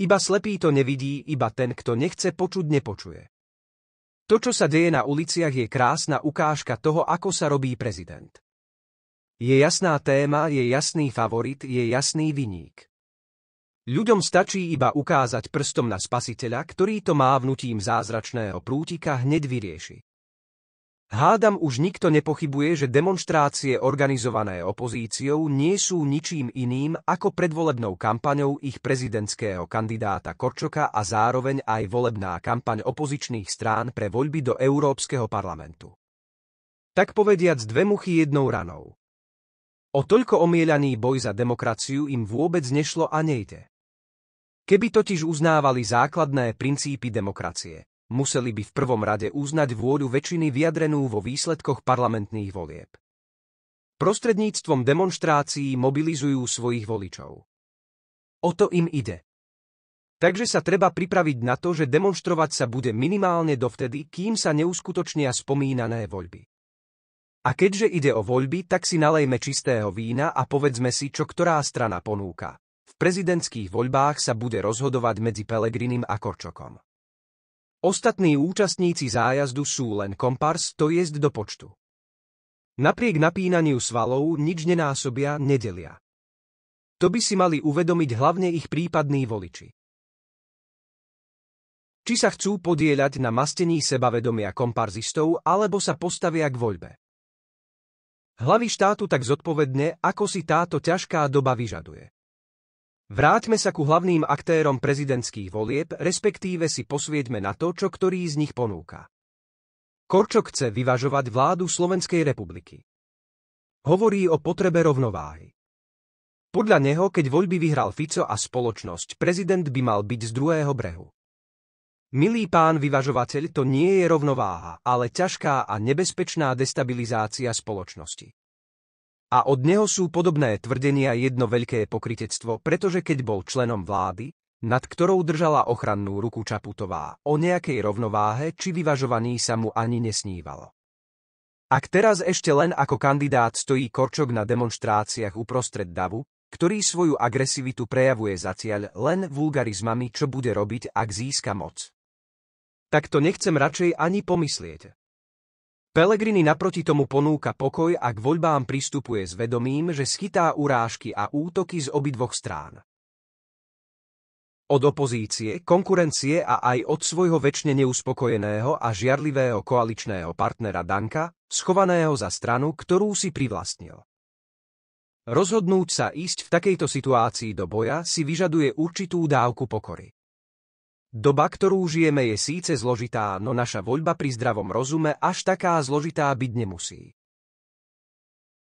Iba slepý to nevidí, iba ten, kto nechce počuť, nepočuje. To, čo sa deje na uliciach, je krásna ukážka toho, ako sa robí prezident. Je jasná téma, je jasný favorit, je jasný viník. Ľuďom stačí iba ukázať prstom na spasiteľa, ktorý to má vnutím zázračného prútika hneď vyrieši. Hádam už nikto nepochybuje, že demonštrácie organizované opozíciou nie sú ničím iným ako predvolebnou kampaňou ich prezidentského kandidáta Korčoka a zároveň aj volebná kampaň opozičných strán pre voľby do Európskeho parlamentu. Tak povediac dve muchy jednou ranou. O toľko omielaný boj za demokraciu im vôbec nešlo a nejde. Keby totiž uznávali základné princípy demokracie, museli by v prvom rade uznať vôľu väčšiny vyjadrenú vo výsledkoch parlamentných volieb. Prostredníctvom demonstrácií mobilizujú svojich voličov. O to im ide. Takže sa treba pripraviť na to, že demonstrovať sa bude minimálne dovtedy, kým sa neuskutočnia spomínané voľby. A keďže ide o voľby, tak si nalejme čistého vína a povedzme si, čo ktorá strana ponúka. V prezidentských voľbách sa bude rozhodovať medzi Pelegrinim a Korčokom. Ostatní účastníci zájazdu sú len kompars, to jest do počtu. Napriek napínaniu svalov nič nenásobia, nedelia. To by si mali uvedomiť hlavne ich prípadní voliči. Či sa chcú podieľať na mastení sebavedomia komparzistov, alebo sa postavia k voľbe. Hlavy štátu tak zodpovedne, ako si táto ťažká doba vyžaduje. Vráťme sa ku hlavným aktérom prezidentských volieb, respektíve si posviedme na to, čo ktorý z nich ponúka. Korčok chce vyvažovať vládu Slovenskej republiky. Hovorí o potrebe rovnováhy. Podľa neho, keď voľby vyhral Fico a spoločnosť, prezident by mal byť z druhého brehu. Milý pán vyvažovateľ, to nie je rovnováha, ale ťažká a nebezpečná destabilizácia spoločnosti. A od neho sú podobné tvrdenia jedno veľké pokritectvo, pretože keď bol členom vlády, nad ktorou držala ochrannú ruku Čaputová, o nejakej rovnováhe či vyvažovaní sa mu ani nesnívalo. Ak teraz ešte len ako kandidát stojí Korčok na demonstráciách uprostred davu, ktorý svoju agresivitu prejavuje za cieľ len vulgarizmami, čo bude robiť, ak získa moc. Tak to nechcem radšej ani pomyslieť. Pelegrini naproti tomu ponúka pokoj a k voľbám pristupuje s vedomím, že schytá urážky a útoky z obidvoch strán. Od opozície, konkurencie a aj od svojho väčšine neuspokojeného a žiarlivého koaličného partnera Danka, schovaného za stranu, ktorú si privlastnil. Rozhodnúť sa ísť v takejto situácii do boja si vyžaduje určitú dávku pokory. Doba, ktorú žijeme, je síce zložitá, no naša voľba pri zdravom rozume až taká zložitá byť nemusí.